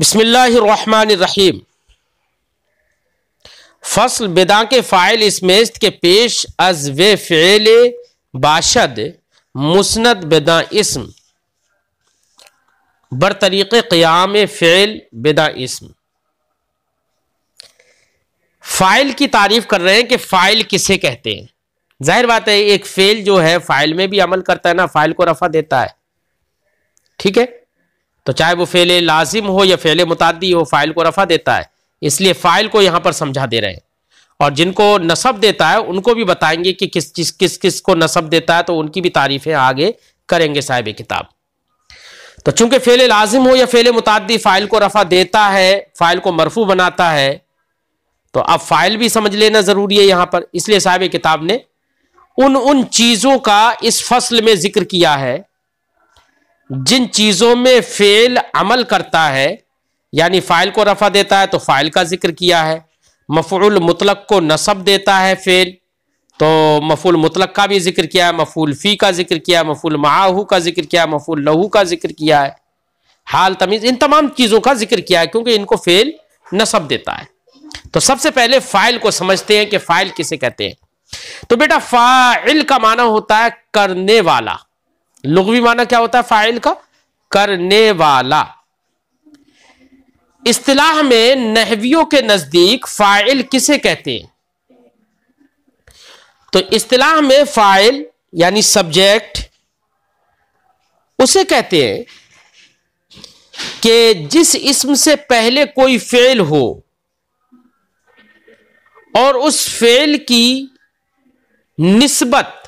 बसमीम फसल बेदा के फ़ाइल इसमेस्त के पेश अजव फ़ेल बाशद मुस्ंद बेदा इसम बर तरीक़ क़याम फ़ेल बेदा इसम फ़ाइल की तारीफ़ कर रहे हैं कि फ़ाइल किसे कहते हैं जाहिर बात है एक फ़ेल जो है फ़ाइल में भी अमल करता है ना फ़ाइल को रफ़ा देता है ठीक है तो चाहे वो फेले लाजिम हो या फेले मुतादी हो फाइल को रफा देता है इसलिए फाइल को यहाँ पर समझा दे रहे हैं और जिनको नसब देता है उनको भी बताएंगे कि किस किस किस किस को नसब देता है तो उनकी भी तारीफें आगे करेंगे साहिब किताब तो चूंकि फेले लाजिम हो या फेले मुतादी फाइल को रफा देता है फाइल को मरफू बनाता है तो अब फाइल भी समझ लेना ज़रूरी है यहाँ पर इसलिए साहिब किताब ने उन उन चीज़ों का इस फसल में जिक्र किया है जिन चीज़ों में फेल अमल करता है यानी फ़ाइल को रफ़ा देता है तो फ़ाइल का जिक्र किया है मफूल मुतलक को नसब देता है फेल तो मफूल मुतलक का भी जिक्र किया है मफूल फ़ी का जिक्र किया है मफूल माहू का जिक्र किया है मफूल लहू का जिक्र किया है हाल तमीज़ इन तमाम चीज़ों का जिक्र किया है क्योंकि इनको फेल नसब देता है तो सबसे पहले फ़ाइल को समझते हैं कि फ़ाइल किसे कहते हैं तो बेटा फ़ाइल का माना होता है करने वाला लुगवी माना क्या होता है फाइल का करने वाला इस्तेलाह में नहवियों के नजदीक फाइल किसे कहते हैं तो इस्तेलाह में फाइल यानी सब्जेक्ट उसे कहते हैं कि जिस इस्म से पहले कोई फेल हो और उस फेल की निस्बत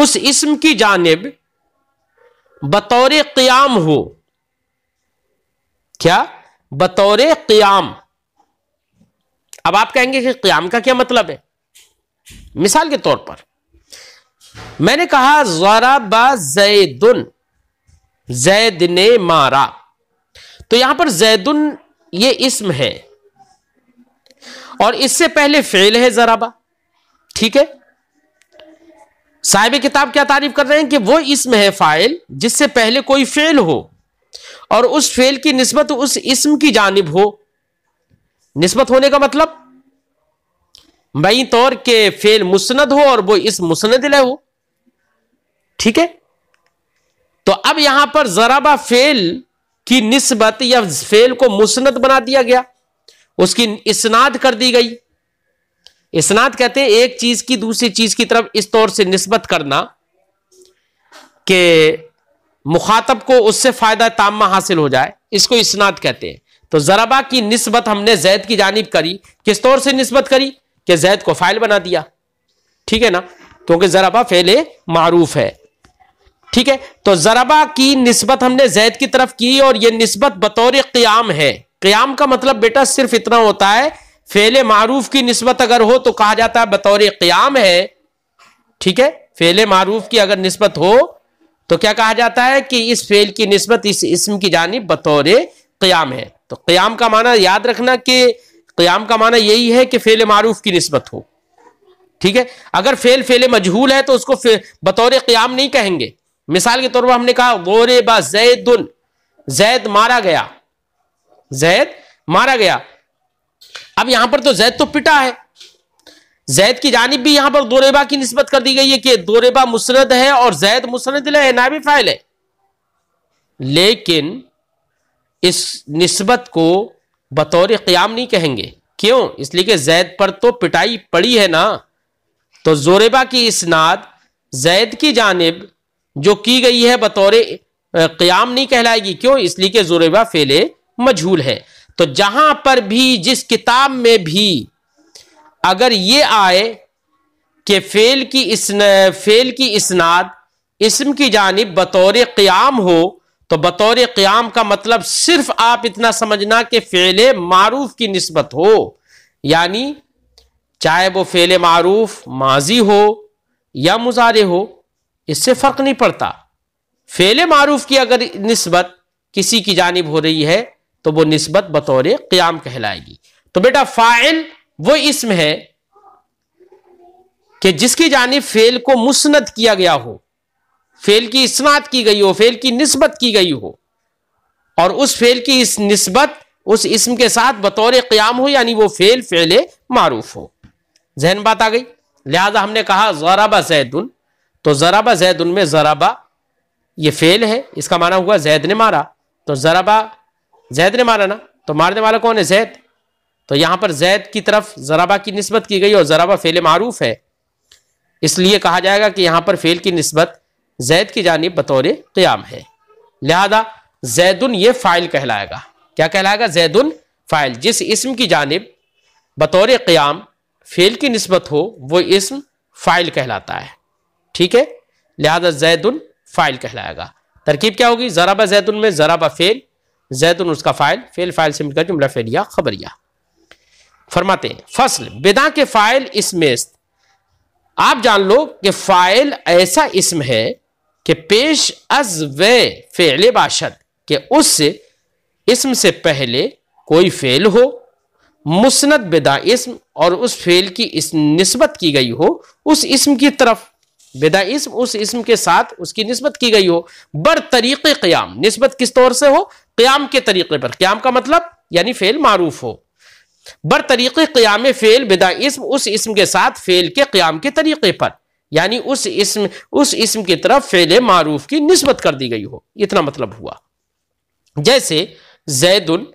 उस इसम की जानब बतौर क्याम हो क्या बतौर क्याम अब आप कहेंगे कि क्याम का क्या मतलब है मिसाल के तौर पर मैंने कहा जरा जैदुन जैद ने मारा तो यहां पर जैदन ये इसम है और इससे पहले फेल है जराबा ठीक है साहिब किताब क्या तारीफ कर रहे हैं कि वो इसम है फ़ाइल जिससे पहले कोई फेल हो और उस फेल की नस्बत उस इसम की जानब हो नस्बत होने का मतलब मई तौर के फेल मुस्ंद हो और वो इस मुस्ंद हो ठीक है तो अब यहां पर जराबा फेल की नस्बत या फेल को मुस्ंद बना दिया गया उसकी इसनाद कर दी गई इसनाद कहते हैं एक चीज की दूसरी चीज की तरफ इस तौर से नस्बत करना कि मुखातब को उससे फायदा तामा हासिल हो जाए इसको इसनाद कहते हैं तो जराबा की नस्बत हमने जैद की जानब करी किस तौर से नस्बत करी कि जैद को फाइल बना दिया ठीक है ना क्योंकि तो जराबा फैले मारूफ है ठीक है तो जराबा की नस्बत हमने जैद की तरफ की और यह नस्बत बतौर क्याम है क्याम का मतलब बेटा सिर्फ इतना होता है फेल मारूफ की नस्बत अगर हो तो कहा जाता है बतौर क्याम है ठीक है फेल मारूफ की अगर नस्बत हो तो क्या कहा जाता है कि इस फेल की नस्बत इस इसम की जानी बतौर क्याम है तो क्याम का माना याद रखना कि क्याम का माना यही है कि फेल मारूफ की नस्बत हो ठीक है अगर फेल फेल मजहूल है तो उसको बतौर क्याम नहीं कहेंगे मिसाल के तौर पर हमने कहा गोरे बा जैद मारा गया जैद मारा गया अब यहां पर तो जैद तो पिटा है जैद की जानब भी यहां पर दोरेबा की नस्बत कर दी गई है कि दोरेबा मुसरद है और जैद मुसरद है भी फाइल है लेकिन इस नस्बत को बतौर क्याम नहीं कहेंगे क्यों इसलिए कि जैद पर तो पिटाई पड़ी है ना तो जोरेबा की इसनाद जैद की जानब जो की गई है बतौर क्याम नहीं कहलाएगी क्यों इसलिए कि जोरेबा फेले मजहूल है तो जहां पर भी जिस किताब में भी अगर ये आए कि फेल की इस फेल की इसनाद इसम की जानब बतौर क़्याम हो तो बतौर क़्याम का मतलब सिर्फ आप इतना समझना कि फ़ेल मारूफ की नस्बत हो यानी चाहे वो फ़ेल मारूफ माजी हो या मुजारे हो इससे फ़र्क नहीं पड़ता फ़ेल मारूफ की अगर नस्बत किसी की जानब हो रही है तो वो नस्बत बतौर क्याम कहलाएगी तो बेटा फाइल वो इसम है कि जिसकी जानी फेल को मुस्नद किया गया हो फेल की इसनात की गई हो फेल की नस्बत की गई हो और उस फेल की इस नस्बत उस इसम के साथ बतौर क्याम हो यानी वो फेल फेले मारूफ हो जहन बात आ गई लिहाजा हमने कहा जराबा उन तो जराबा जैदुन में जराबा ये फेल है इसका माना हुआ जैद ने मारा तो जराबा जैद ने मारा ना तो मारने वाला कौन है जैद तो यहां पर जैद की तरफ जराबा की नस्बत की गई और जराबा फेल मारूफ है इसलिए कहा जाएगा कि यहां पर फेल की नस्बत जैद की जानब बतौर क्याम है लिहाजा जैदुन ये फाइल कहलाएगा क्या कहलाएगा जैदुन फाइल जिस इसम की जानब बतौर क्याम फेल की नस्बत हो वो इसम फाइल कहलाता है ठीक है लिहाजा जैदुन फाइल कहलाएगा तरकीब क्या होगी जराबा जैदुन में जराबा फेल जैतुन उसका फाइल फेल फाइल से मिलकर जुमला फेलिया खबरिया फरमाते हैं फसल बेदा के फाइल इसमें आप जान लो कि फाइल ऐसा इसम है कि पेश अज व फेल बाशद के उस इसम से पहले कोई फेल हो मुस्त बेदा इसम और उस फेल की इस नस्बत की गई हो उस इसम की तरफ बेदा इसम उस इसम के साथ उसकी नस्बत की गई हो बर तरीक़ क़याम नस्बत किस तौर से हो क्याम के तरीके पर क्याम का मतलब यानी फेल मारूफ हो बर तरीक़े क्याम फ़ेल बिदा इसम उस इसम के साथ फ़ेल के क्याम के तरीक़े पर यानी उस इसम उस इसम की तरफ फ़ेल मारूफ की नस्बत कर दी गई हो इतना मतलब हुआ जैसे जैदुन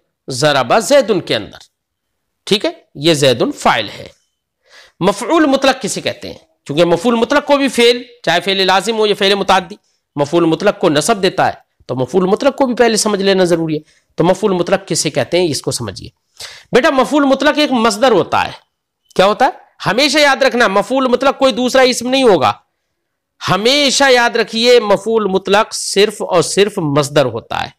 ज़राबा जैदुन के अंदर ठीक है ये जैदुन फ़ाइल है मफूल मुतलक किसे कहते हैं क्योंकि मफूल मुतलक को भी फ़ेल चाहे फ़ेल लाजिम हो या फ़ेल मुतादी मफूल मुतलक को नसब देता है तो मफूल मुतलक को भी पहले समझ लेना ज़रूरी है तो मफूल मुतलक किसे कहते हैं इसको समझिए बेटा मफूल मुतलक एक मजदर होता है क्या होता है हमेशा याद रखना मफूल मुतलक कोई दूसरा इसम नहीं होगा हमेशा याद रखिए मफूल मुतलक सिर्फ और सिर्फ मजदर होता है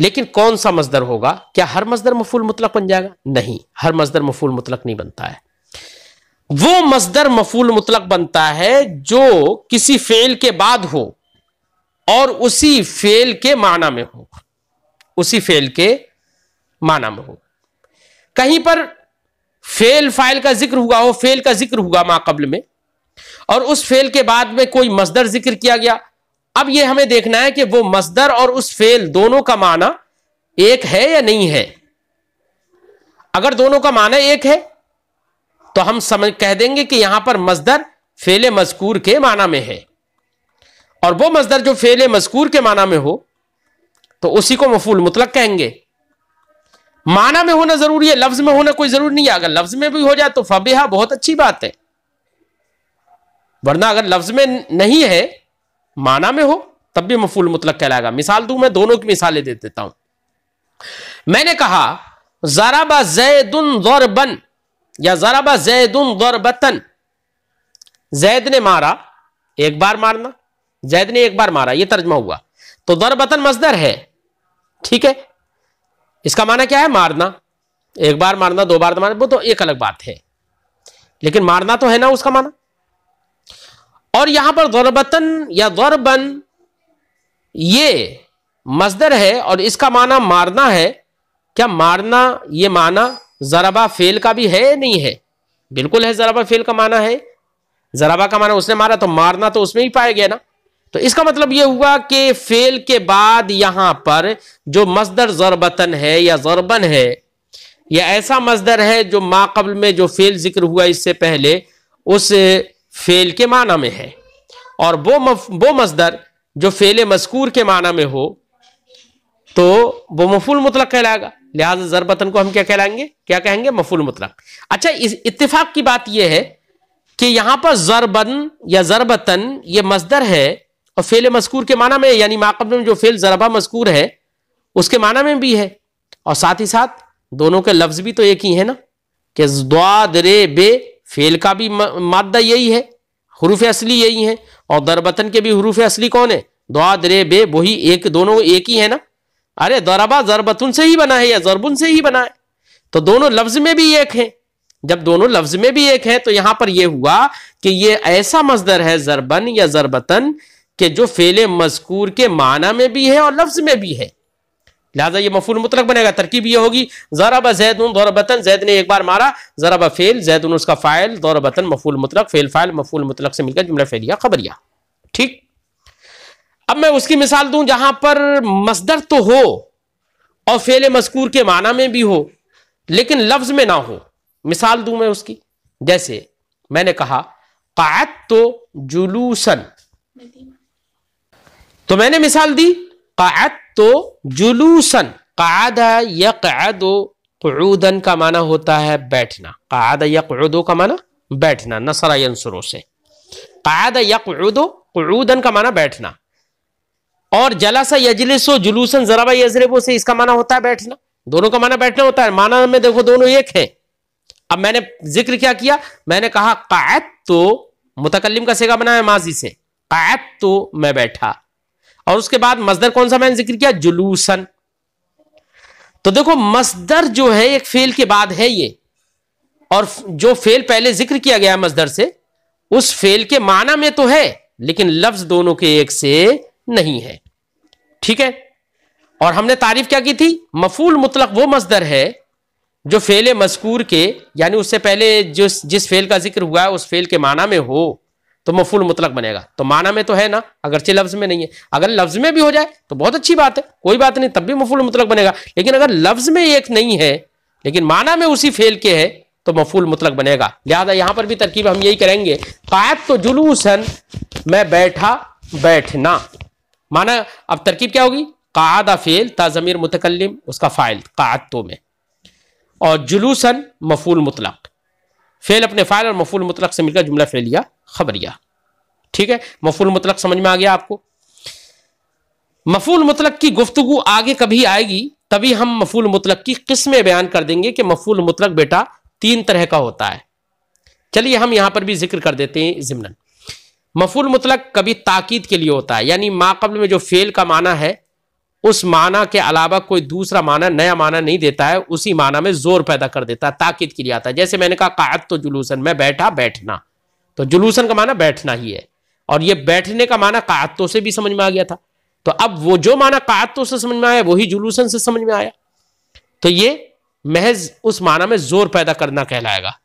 लेकिन कौन सा मजदर होगा क्या हर मजदर मफूल मुतलक बन जाएगा नहीं हर मजदर मफूल मुतलक नहीं बनता है वो मजदर मफूल मुतलक बनता है जो किसी फेल के बाद हो और उसी फेल के माना में हो उसी फेल के माना में हो कहीं पर फेल फाइल का जिक्र हुआ हो फेल का जिक्र हुआ माकबल में और उस फेल के बाद में कोई मजदर जिक्र किया गया अब यह हमें देखना है कि वो मजदर और उस फेल दोनों का माना एक है या नहीं है अगर दोनों का माना एक है तो हम समझ कह देंगे कि यहां पर मजदर फेले मजकूर के माना में है और वो मजदर जो फेल मजकूर के माना में हो तो उसी को मफूल मुतलक कहेंगे माना में होना जरूरी है लफ्ज में होना कोई जरूरी नहीं है अगर लफ्ज में भी हो जाए तो फबेहा बहुत अच्छी बात है वरना अगर लफ्ज में नहीं है माना में हो तब भी मफूल मुतलक कहलाएगा मिसाल दू मैं दोनों की मिसालें दे देता हूं मैंने कहा जराबा गौर बन या जराबा गौर बतन जैद ने मारा एक बार मारना जैद ने एक बार मारा ये तर्जमा हुआ तो दरबतन मजदर है ठीक है इसका माना क्या है मारना एक बार मारना दो बार मारना वो तो एक अलग बात है लेकिन मारना तो है ना उसका माना और यहां पर दौरबतन या दौरबन ये मजदर है और इसका माना मारना है क्या मारना ये माना जराबा फेल का भी है नहीं है बिल्कुल है जराबा फेल का माना है जराबा का माना उसने मारा तो मारना तो उसमें ही पाया गया ना तो इसका मतलब यह हुआ कि फेल के बाद यहां पर जो मजदर जरबतन है या जरबन है या ऐसा मजदर है जो माकबल में जो फेल जिक्र हुआ इससे पहले उस फेल के माना में है और वो मफ, वो मजदर जो फेल मजकूर के माना में हो तो वो मफुल मुतलक कहलाएगा लिहाजा जरबतन को हम क्या कहलाएंगे क्या कहेंगे मफुल मुतलक अच्छा इस इतफाक की बात यह है कि यहां पर जरबन या जरबतन ये मजदर है और फेल मस्कूर के माना में यानी माकब में जो फेल जरबा मस्कूर है उसके माना में भी है और साथ ही साथ दोनों के लफ्ज भी तो एक ही है ना कि द्वादरे बे फेल का भी मादा यही है हरूफ असली यही है और दरबतन के भी हरूफ असली कौन है द्वादरे बे वही एक दोनों एक ही है ना अरे दरबा जरबतन से ही बना है या जरबुन से ही बना है तो दोनों लफ्ज में भी एक है जब दोनों लफ्ज में भी एक है तो यहां पर यह हुआ कि यह ऐसा मजदर है जरबन या जरबतन कि जो फेल मजकूर के माना में भी है और लफ्ज में भी है लिहाजा ये मफूल मुतलक बनेगा तरकीब यह होगी ज़रब दौर बतन जैद ने एक बार मारा जरा फेल जैदन उसका फ़ाइल बतन मफूल मुतलक फेल फ़ाइल मफूल मुतलक से मिलकर जुमला फेलिया खबरिया ठीक अब मैं उसकी मिसाल दूं जहां पर मसदर तो हो और फेल मजकूर के माना में भी हो लेकिन लफ्ज में ना हो मिसाल दूं मैं उसकी जैसे मैंने कहा कायत तो जुलूसन तो मैंने मिसाल दी कायद तो जुलूसन कादा यकदो का माना होता है बैठना कादा यकदो का माना बैठना नसरा से कादा यकदो कूदन का माना बैठना और जलासा यजलिसो जुलूसन जराबा यजरेबो से इसका माना होता है बैठना दोनों का माना बैठना होता है माना में देखो दोनों एक है अब मैंने जिक्र क्या किया मैंने कहा कायद तो मुतकलम का सेगा बनाया माजी से कायद तो मैं बैठा और उसके बाद मजदर कौन सा मैंने जिक्र किया जुलूसन तो देखो मजदर जो है एक फेल के बाद है ये और जो फेल पहले जिक्र किया गया मजदर से उस फेल के माना में तो है लेकिन लफ्ज दोनों के एक से नहीं है ठीक है और हमने तारीफ क्या की थी मफूल मुतलक वो मजदर है जो फेल मजकूर के यानी उससे पहले जिस जिस फेल का जिक्र हुआ है उस फेल के माना में हो तो मफूल मुतलक बनेगा तो माना में तो है ना अगरचे लफ्ज में नहीं है अगर लफ्ज में भी हो जाए तो बहुत अच्छी बात है कोई बात नहीं तब भी मफूल मुतलक बनेगा लेकिन अगर लफ्ज में एक नहीं है लेकिन माना में उसी फेल के है तो मफूल मुतलक बनेगा लिहाजा यहां पर भी तरकीब हम यही करेंगे कायद तो जुलूसन मैं बैठा बैठना माना अब तरकीब क्या होगी कादा फेल ताजमीर मुतकलम उसका फाइल कायद तो में और जुलूसन मफूल मुतलक फेल अपने फाइल और मफूल मुतलक से मिलकर जुमला फेलिया खबरिया ठीक है मफूल मुतलक समझ में आ गया आपको मफूल मुतलक की गुफ्तगु आगे कभी आएगी तभी हम मफूल मुतलक की किस्में बयान कर देंगे कि मफूल मुतलक बेटा तीन तरह का होता है चलिए हम यहां पर भी जिक्र कर देते हैं जिमनन मफूल मुतलक कभी ताकीद के लिए होता है यानी माकबल में जो फेल का माना है उस माना के अलावा कोई दूसरा माना नया माना नहीं देता है उसी माना में जोर पैदा कर देता है ताकीद के लिए आता है जैसे मैंने कहा कायत तो जुलूसन में बैठा बैठना तो जुलूसन का माना बैठना ही है और ये बैठने का माना कातों से भी समझ में आ गया था तो अब वो जो माना कातों से समझ में आया वही जुलूसन से समझ में आया तो ये महज उस माना में जोर पैदा करना कहलाएगा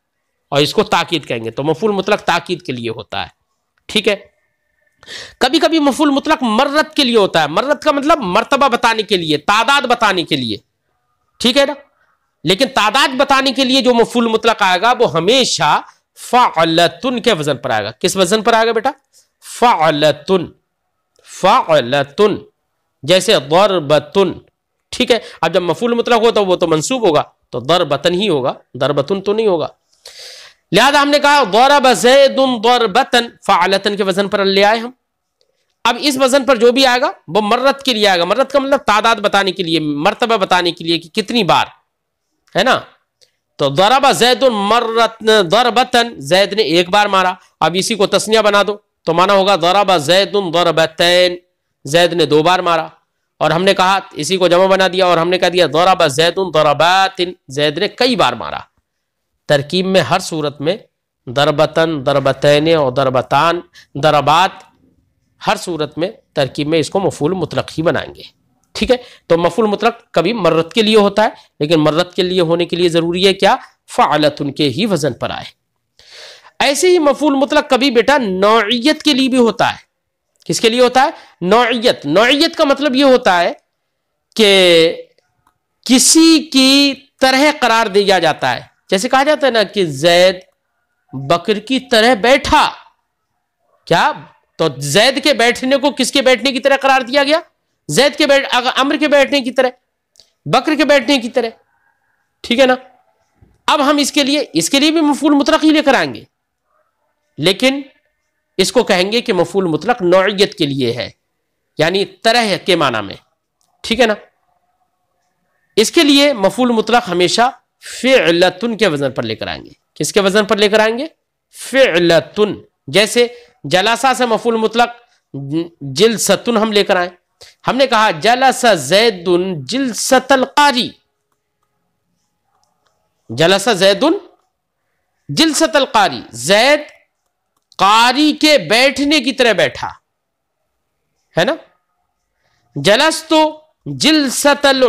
और इसको ताकीद कहेंगे तो मफुल मुतलक ताकीद के लिए होता है ठीक है कभी कभी मफुल मुतलक मर्रत के लिए होता है मर्रत का मतलब मर्तबा बताने के लिए तादाद बताने के लिए ठीक है ना लेकिन तादाद बताने के लिए जो मफुल मुतलक आएगा वो हमेशा फ़ालतुन के वजन पर आएगा किस वजन पर आएगा बेटा फ़ालतुन फ़ालतुन जैसे दरबतुन ठीक है अब जब मफूल मुतलक हो तो वो तो मनसूब होगा तो दरबतन ही होगा दरबतुन तो नहीं होगा लिहाजा हमने कहा गौर दौरब गौर बतन फ़ालतन के वजन पर ले आए हम अब इस वजन पर जो भी आएगा वो मर्रत के लिए आएगा मर्रत का मतलब तादाद बताने के लिए मर्तबा बताने के लिए कि कितनी बार है ना तो दरबा जैद दरबतन जैद ने एक बार मारा अब इसी को तस्निया बना दो तो माना होगा दरबा जैद दरबतन जैद ने दो बार मारा और हमने कहा इसी को जमा बना दिया और हमने कह दिया दौराबा जैदन दौराबातिन जैद ने कई बार मारा तरकीब में हर सूरत में दरबतन दरबतन और दरबतान दरबात हर सूरत में तरकीब में इसको मफूल मुतलक ही बनाएंगे ठीक है तो मफुल मुतलक कभी मर्रत के लिए होता है लेकिन मर्रत के लिए होने के लिए ज़रूरी है क्या फ़ालत उनके ही वज़न पर आए ऐसे ही मफूल मुतलक कभी बेटा नौीयत के लिए भी होता है किसके लिए होता है नौीयत नौीयत का मतलब यह होता है कि किसी की तरह करार दिया जाता है जैसे कहा जाता है ना कि जैद बकर की तरह बैठा क्या तो जैद के बैठने को किसके बैठने की तरह करार दिया गया जैद के बैठ अमर के बैठने की तरह बकर के बैठने की तरह ठीक है ना अब हम इसके लिए इसके लिए भी मफूल मुतलक ही लेकर आएंगे लेकिन इसको कहेंगे कि मफूल मुतलक नौयत के लिए है यानी तरह के माना में ठीक है ना इसके लिए मफूल मुतलक हमेशा फ़िलतुन के वज़न पर लेकर आएंगे किसके वज़न पर लेकर आएंगे फ़िलतुन जैसे जलासा से मफूल मुतलक जिलसतुन हम लेकर आए हमने कहा जलसा जैदुन जिलसतल कारी जलसा जैदुन जिलसतल कारी जैद कारी के बैठने की तरह बैठा है ना जलस तो जिलसतल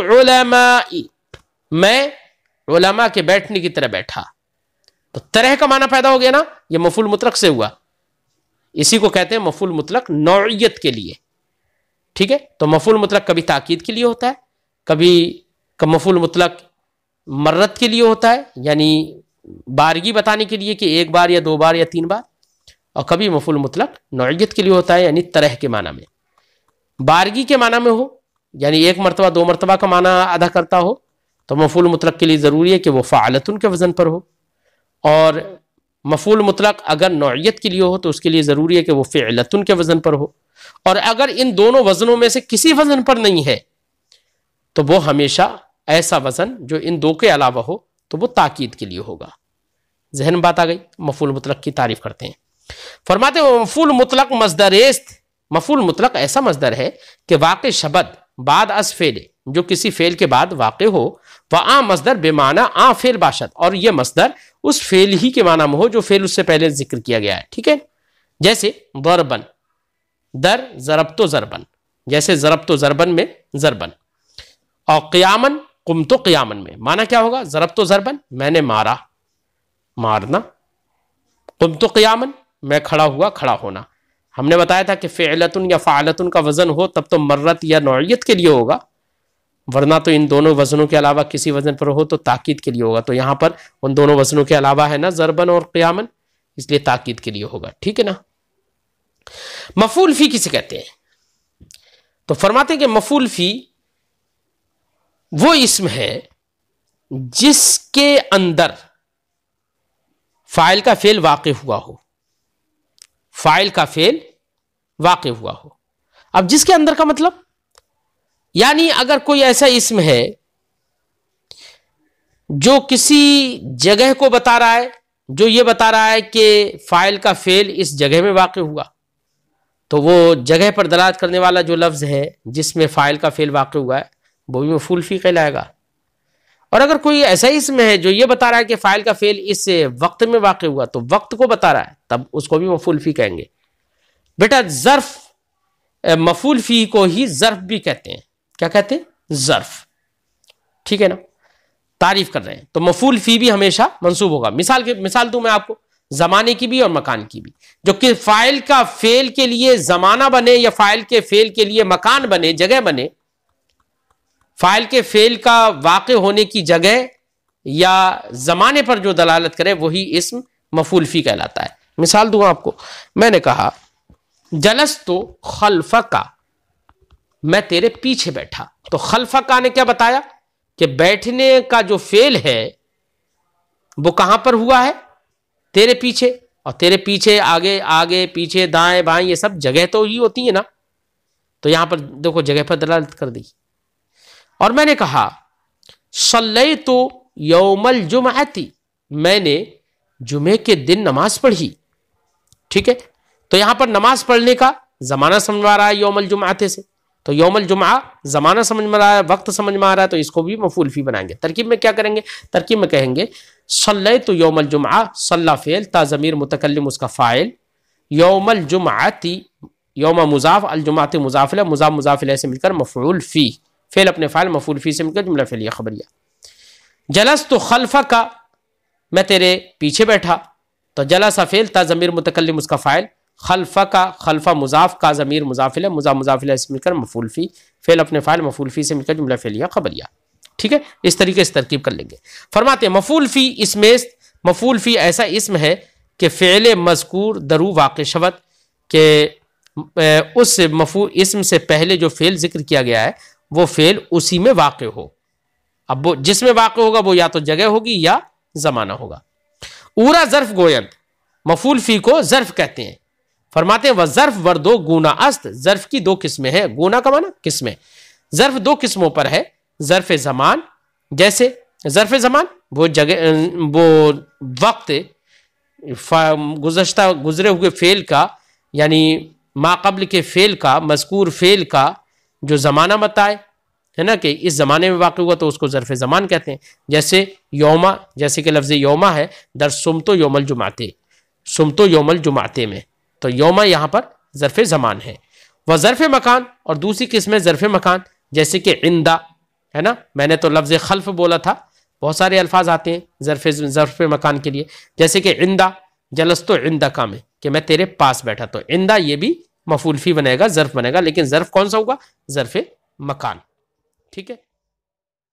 मैं उलमा के बैठने की तरह बैठा तो तरह का माना पैदा हो गया ना ये मफुल मुतलक से हुआ इसी को कहते हैं मफुल मुतलक नौयत के लिए ठीक है तो मफूल मुतलक कभी ताकीद के लिए होता है कभी मफूल मुतलक मर्रत के लिए होता है यानी बारगी बताने के लिए कि एक बार या दो बार या तीन बार और कभी मफूल मुतलक नौयत के लिए होता है यानी तरह के माना में बारगी के माना में हो यानी एक मरतबा दो मरतबा का माना अदा करता हो तो मफूल मुतलक के लिए ज़रूरी है कि वो फ़ालतुन के वज़न पर हो और मफूल मुतलक अगर नौीयत के लिए हो तो उसके लिए ज़रूरी है कि वो फ़ेलतुन के वज़न पर हो और अगर इन दोनों वज़नों में से किसी वज़न पर नहीं है तो वह हमेशा ऐसा वज़न जो इन दो के अलावा हो तो वह ताक़द के लिए होगा जहन बात आ गई मफूल मुतलक की तारीफ करते हैं फरमाते मफूल मुतलक मजदरेस्त मफूल मुतलक ऐसा मजदर है कि वाक़ शबद बाद अस फेले जो किसी फेल के बाद वाक़ हो वह आ मजदर बेमाना आ फेल बाशत और यह मजदर उस फेल ही के माना में हो जो फेल उससे पहले जिक्र किया गया है ठीक है जैसे दरबन दर जरब तो जरबन जैसे जरब तो जरबन में जरबन और क्यामन कुम तो क्यामन में माना क्या होगा जरब तो जरबन मैंने मारा मारना कुम तो क्यामन मैं खड़ा हुआ खड़ा होना हमने बताया था कि फ़ेलतन या फ़ालतन का वज़न हो तब तो मर्रत या नौत के लिए होगा वरना तो इन दोनों वजनों के अलावा किसी वजन पर हो तो ताकीद के लिए होगा तो यहाँ पर उन दोनों वजनों के अलावा है ना जरबन और क्यामन इसलिए ताकीद के लिए होगा ठीक है ना मफूल फी किसे कहते हैं तो फरमाते कि मफूल फी वो इसम है जिसके अंदर फाइल का फेल वाक़ हुआ हो फाइल का फेल वाक़ हुआ हो अब जिसके अंदर का मतलब यानी अगर कोई ऐसा इसम है जो किसी जगह को बता रहा है जो ये बता रहा है कि फाइल का फेल इस जगह में वाक़ हुआ तो वो जगह पर दलात करने वाला जो लफ्ज़ है जिसमें फ़ाइल का फ़ेल वाक़ हुआ है वो भी मफूल फ़ी कहलाएगा और अगर कोई ऐसा इसम है जो ये बता रहा है कि फ़ाइल का फ़ेल इस वक्त में वाक़ हुआ तो वक्त को बता रहा है तब उसको भी मफूल फ़ी कहेंगे बेटा ज़र्फ़ मफूल फ़ी को ही ज़र्फ़ भी कहते हैं क्या कहते हैं जर्फ ठीक है ना तारीफ कर रहे हैं तो मफूल फी भी हमेशा मंसूब होगा मिसाल के मिसाल दू मैं आपको जमाने की भी और मकान की भी जो कि फाइल का फेल के लिए जमाना बने या फाइल के फेल के लिए मकान बने जगह बने फाइल के फेल का वाक़ होने की जगह या जमाने पर जो दलालत करे वही इसम फी कहलाता है मिसाल दूंगा आपको मैंने कहा जलस तो खलफ का मैं तेरे पीछे बैठा तो खलफा का ने क्या बताया कि बैठने का जो फेल है वो कहां पर हुआ है तेरे पीछे और तेरे पीछे आगे आगे पीछे दाएं बाएं ये सब जगह तो ही होती है ना तो यहां पर देखो जगह पर दलाल कर दी और मैंने कहा सल्ले तो यौमल जुमाती मैंने जुमे के दिन नमाज पढ़ी ठीक है तो यहां पर नमाज पढ़ने का जमाना समझा रहा है यौमल जुमाते से तो योमल जुमा ज़माना समझ में आ रहा है वक्त समझ में आ रहा है तो इसको भी मफूल फी बनाएंगे तरकीब में क्या करेंगे तरकीब में कहेंगे सल्लय तो योमल जुमा सल्ला फ़ेल ता ज़मीर मुतकलम उसका फ़ाइल योम जुमाती योम मुजाफ अलजुमाती मुजाफिल मुजाफ मुजाफिल से मिलकर मफूल फ़ी फ़ेल अपने फ़ाइल मफूल फ़ी से मिलकर जुमला फ़ैलिया खबरिया जलस तो खलफा का मैं तेरे पीछे बैठा तो जला फेल ता ज़मीर मुतकलम उसका फ़ाइल खलफा का खलफा मुजाफ का ज़मीर मुजाफिल मुजा मुजाफिल से मिलकर मफूलफ़ी फ़ेल अपने फ़ाइल मफूलफ़ी से मिलकर जुमला फ़ेलिया खबरिया ठीक है इस तरीके से तरकीब कर लेंगे फरमाते हैं मफूलफ़ी इसमें मफूलफ़ी ऐसा इसम है कि फ़ेल मजकूर दरू वाक़ शवत के उस मफू इसम से पहले जो फ़ेल ज़िक्र किया गया है वो फ़ेल उसी में वाक़ हो अब वो जिसमें वाक़ होगा वो या तो जगह होगी या ज़माना होगा ऊरा ज़र्फ़ गोयंत मफूल को ज़र्फ़ कहते हैं फरमाते हैं वर्फ वर दो गुना अस्त जर्फ की दो किस्में हैं गुना का माना किस्में जर्फ दो किस्मों पर है जर्फ जमान जैसे जर्फ जमान वो जगह अं, वो वक्त गुजशत गुजरे हुए फेल का यानी माकबल के फेल का मजकूर फेल का जो ज़माना बताए है ना कि इस ज़माने में वाक़ हुआ तो उसको ज़रफ़ ज़मान कहते हैं जैसे योमा जैसे कि लफ्ज़ योमा है दर सुमतो योमल जुमाते सुमतो योमल जुमाते में तो योमा यहाँ पर ज़रफ़ ज़मान है वह ज़रफ़ मकान और दूसरी किस्म ज़रफ़ मकान जैसे कि इंदा है ना मैंने तो लफ्ज़ खल्फ बोला था बहुत सारे अल्फाज आते हैं ज़रफ़ ज़रफ़ मकान के लिए जैसे कि इंदा जलस तो इंदा का में कि मैं तेरे पास बैठा तो इंदा ये भी मफूलफी बनेगा ज़र्फ़ बनेगा लेकिन ज़र्फ़ कौन सा होगा ज़रफ़ मकान ठीक है